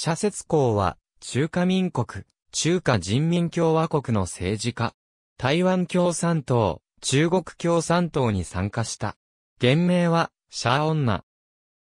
社説公は、中華民国、中華人民共和国の政治家、台湾共産党、中国共産党に参加した。原名は、シャオンナ。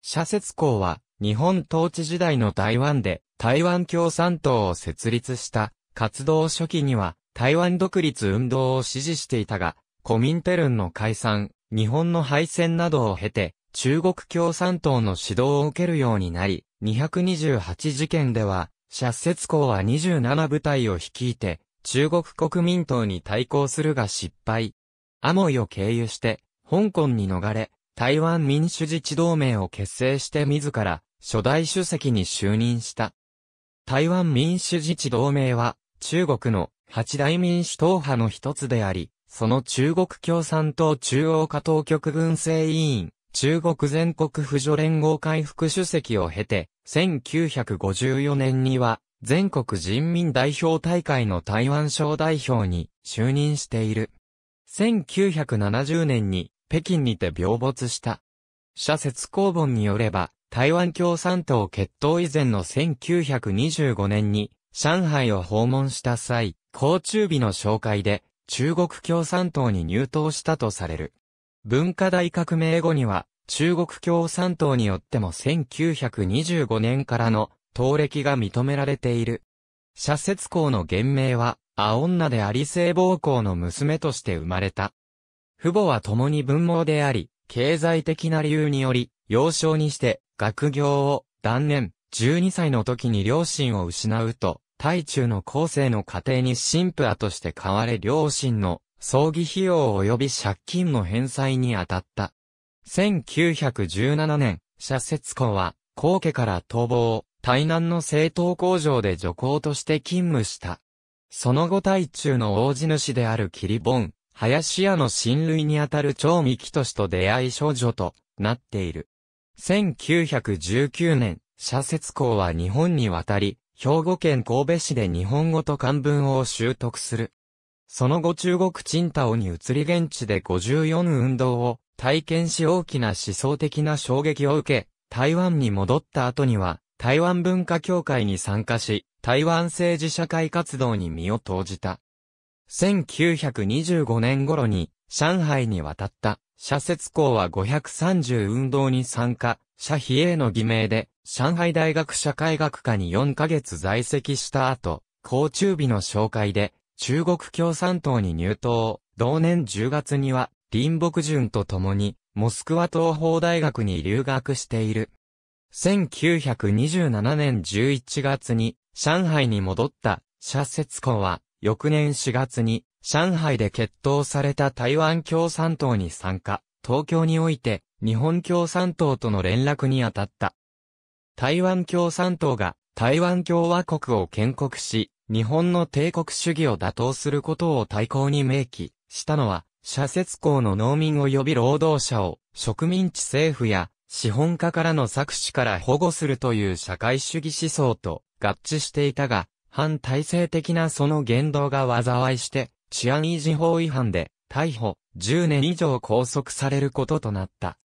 社説公は、日本統治時代の台湾で、台湾共産党を設立した、活動初期には、台湾独立運動を支持していたが、コミンテルンの解散、日本の敗戦などを経て、中国共産党の指導を受けるようになり、228事件では、社説校は27部隊を率いて、中国国民党に対抗するが失敗。アモイを経由して、香港に逃れ、台湾民主自治同盟を結成して自ら、初代主席に就任した。台湾民主自治同盟は、中国の八大民主党派の一つであり、その中国共産党中央化当局軍政委員、中国全国婦女連合会副主席を経て、1954年には、全国人民代表大会の台湾省代表に就任している。1970年に北京にて病没した。社説公文によれば、台湾共産党決闘以前の1925年に上海を訪問した際、交中日の紹介で中国共産党に入党したとされる。文化大革命後には、中国共産党によっても1925年からの、当歴が認められている。社説校の原名は、ア女であり性暴行の娘として生まれた。父母は共に文盲であり、経済的な理由により、幼少にして、学業を断念、12歳の時に両親を失うと、大中の後世の家庭に神父として変われ両親の葬儀費用及び借金の返済に当たった。1917年、社説子は、皇家から逃亡、台南の製糖工場で助行として勤務した。その後台中の大地主であるキリボン、林家の親類にあたる長木都市と出会い少女となっている。1919年、社説校は日本に渡り、兵庫県神戸市で日本語と漢文を習得する。その後中国チンタオに移り現地で54運動を体験し大きな思想的な衝撃を受け、台湾に戻った後には、台湾文化協会に参加し、台湾政治社会活動に身を投じた。1925年頃に、上海に渡った、社説校は530運動に参加、社比への偽名で、上海大学社会学科に4ヶ月在籍した後、校中日の紹介で、中国共産党に入党、同年10月には、林北淳と共に、モスクワ東方大学に留学している。1927年11月に、上海に戻った、社節校は、翌年4月に、上海で決闘された台湾共産党に参加、東京において、日本共産党との連絡に当たった。台湾共産党が、台湾共和国を建国し、日本の帝国主義を打倒することを対抗に明記したのは、社説公の農民及び労働者を植民地政府や資本家からの搾取から保護するという社会主義思想と合致していたが、反体制的なその言動が災いして、治安維持法違反で逮捕、10年以上拘束されることとなった。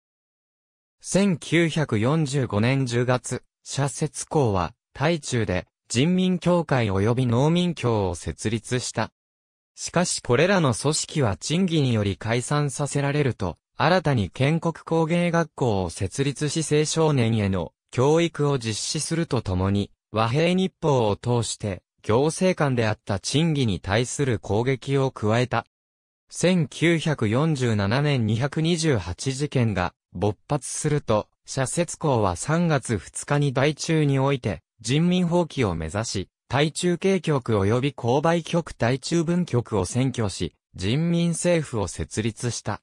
1945年10月、社説公は、対中で、人民協会及び農民協を設立した。しかしこれらの組織は賃金により解散させられると、新たに建国工芸学校を設立し青少年への教育を実施するとともに、和平日報を通して、行政官であった賃金に対する攻撃を加えた。1947年228事件が勃発すると、社説校は3月2日に大中において、人民放棄を目指し、対中警局及び購買局対中分局を占拠し、人民政府を設立した。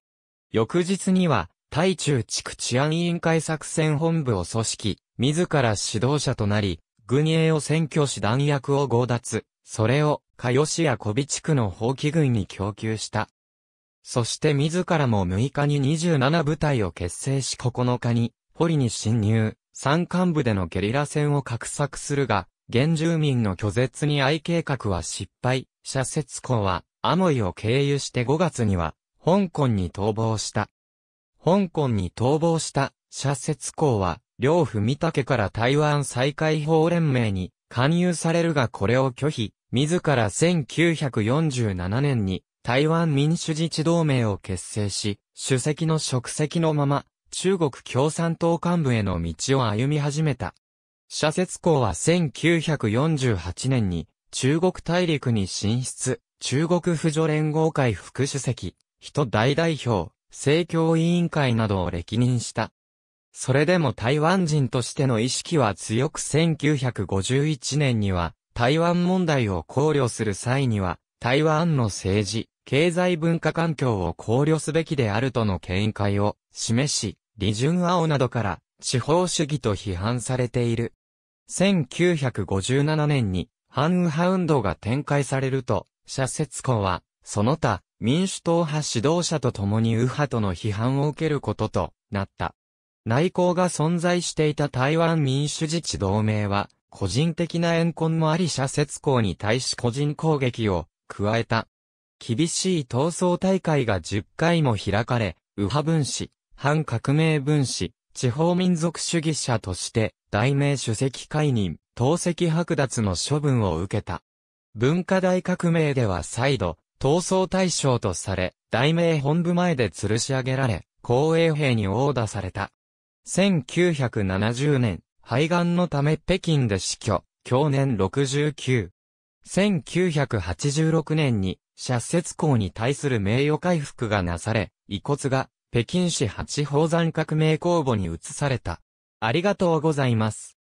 翌日には、対中地区治安委員会作戦本部を組織、自ら指導者となり、軍営を占拠し弾薬を強奪、それを、かよしや小尾地区の放棄軍に供給した。そして自らも6日に27部隊を結成し9日に、堀に侵入、山間部でのゲリラ戦を画策するが、原住民の拒絶に相計画は失敗、社節港はアモイを経由して5月には、香港に逃亡した。香港に逃亡した社節港は、両府三竹から台湾再解放連盟に勧誘されるがこれを拒否、自ら1947年に台湾民主自治同盟を結成し、主席の職責のまま中国共産党幹部への道を歩み始めた。社説校は1948年に中国大陸に進出、中国婦女連合会副主席、人大代表、政教委員会などを歴任した。それでも台湾人としての意識は強く1951年には台湾問題を考慮する際には台湾の政治、経済文化環境を考慮すべきであるとの見解を示し、理順青などから地方主義と批判されている。1957年に反右派運動が展開されると、社説校は、その他、民主党派指導者と共に右派との批判を受けることとなった。内向が存在していた台湾民主自治同盟は、個人的な怨恨もあり社説校に対し個人攻撃を加えた。厳しい闘争大会が10回も開かれ、右派分子、反革命分子、地方民族主義者として、大名主席解任、党籍剥奪の処分を受けた。文化大革命では再度、闘争対象とされ、大名本部前で吊るし上げられ、公衛兵に殴打された。1970年、肺がんのため北京で死去、去年69。1986年に社説公に対する名誉回復がなされ、遺骨が北京市八宝山革命公墓に移された。ありがとうございます。